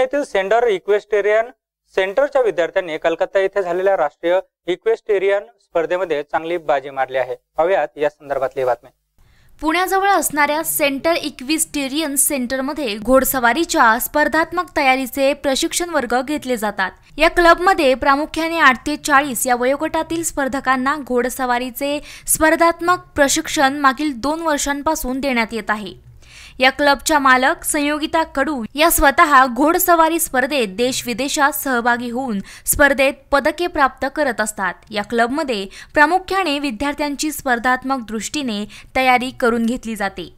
येथील sender equestrian सेंटरच्या विद्यार्थ्यांनी कलकत्ता येथे झालेल्या राष्ट्रीय इक्वेस्टेरियन स्पर्धेमध्ये चांगली बाजी मारली आहे पाहूयात या संदर्भातली बातमी पुण्याजवळ असणाऱ्या सेंटर इक्विस्टेरियन सेंटरमध्ये घोडसवारीच्या स्पर्धात्मक तयारीचे प्रशिक्षण वर्ग घेतले जातात या क्लबमध्ये प्रामुख्याने आठ ते चाळीस या वयोगटातील स्पर्धकांना घोडसवारीचे स्पर्धात्मक प्रशिक्षण मागील दोन वर्षांपासून देण्यात येत आहे या क्लबच्या मालक संयोगिता कडू या स्वतः घोडसवारी स्पर्धेत देश विदेशात सहभागी होऊन स्पर्धेत पदके प्राप्त करत असतात या क्लबमध्ये प्रामुख्याने विद्यार्थ्यांची स्पर्धात्मक दृष्टीने तयारी करून घेतली जाते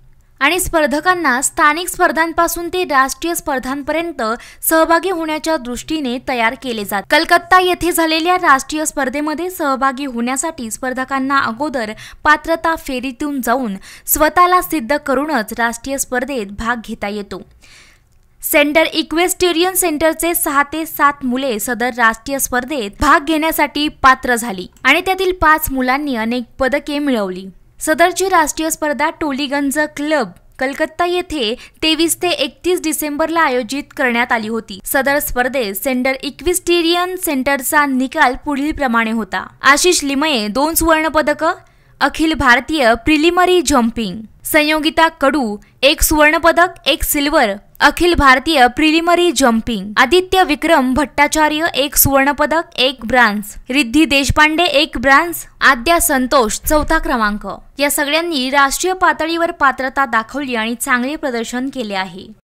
आणि स्पर्धकांना स्थानिक स्पर्धांपासून ते राष्ट्रीय स्पर्धांपर्यंत सहभागी होण्याच्या दृष्टीने तयार केले जात कलकत्ता येथे झालेल्या राष्ट्रीय स्पर्धेमध्ये सहभागी होण्यासाठी स्पर्धकांना अगोदर पात्रता फेरीतून जाऊन स्वतःला सिद्ध करूनच राष्ट्रीय स्पर्धेत भाग घेता येतो सेंटर इक्वेस्टेरियन सेंटरचे सहा ते सात मुले सदर राष्ट्रीय स्पर्धेत भाग घेण्यासाठी पात्र झाली आणि त्यातील पाच मुलांनी अनेक पदके मिळवली सदरची राष्ट्रीय स्पर्धा टोलीगंज क्लब कलकत्ता येथे तेवीस ते एकतीस डिसेंबरला आयोजित करण्यात आली होती सदर स्पर्धेत सेंटर इक्विस्टेरियन सेंटरचा निकाल पुढील प्रमाणे होता आशिष लिमये दोन सुवर्ण पदक अखिल भारतीय प्रिलिमरी जम्पिंग संयोगिता कडू एक सुवर्णपदक एक सिल्वर अखिल भारतीय प्रिलिमरी जम्पिंग आदित्य विक्रम भट्टाचार्य एक सुवर्णपदक एक ब्रान्स रिद्धी देशपांडे एक ब्रान्स आद्या संतोष चौथा क्रमांक या सगळ्यांनी राष्ट्रीय पातळीवर पात्रता दाखवली आणि चांगले प्रदर्शन केले आहे